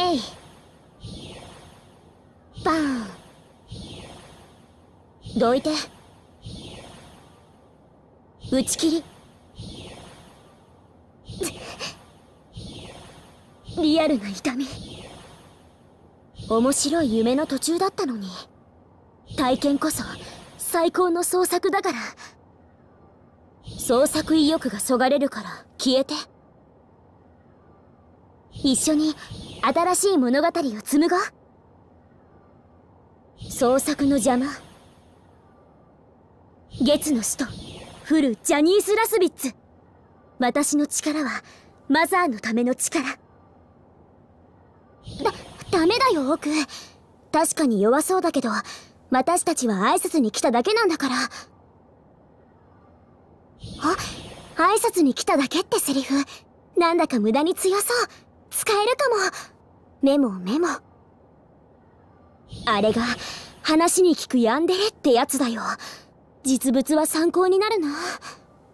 えいバーンどいて打ち切りリアルな痛み面白い夢の途中だったのに体験こそ最高の創作だから創作意欲がそがれるから消えて一緒に新しい物語を紡ごう創作の邪魔月の使徒フル・ジャニース・ラスビッツ私の力はマザーのための力だダメだよ奥確かに弱そうだけど私たちは挨拶に来ただけなんだからあ挨拶に来ただけってセリフなんだか無駄に強そう使えるかもメモメモあれが話に聞くヤンデレってやつだよ実物は参考になるな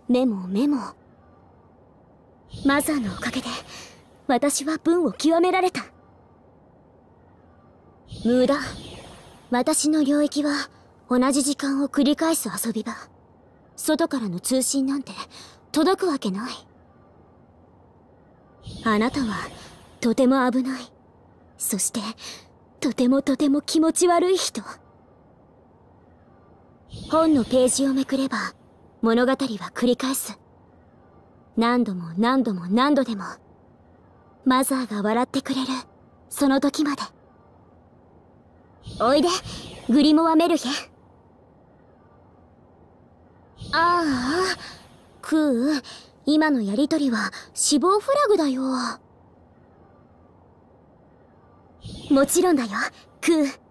メモメモマザーのおかげで私は文を極められた無駄私の領域は同じ時間を繰り返す遊び場外からの通信なんて届くわけないあなたはとても危ないそしてとてもとても気持ち悪い人本のページをめくれば物語は繰り返す何度も何度も何度でもマザーが笑ってくれるその時までおいでグリモア・メルヘンああクー今のやりとりは死亡フラグだよもちろんだよクー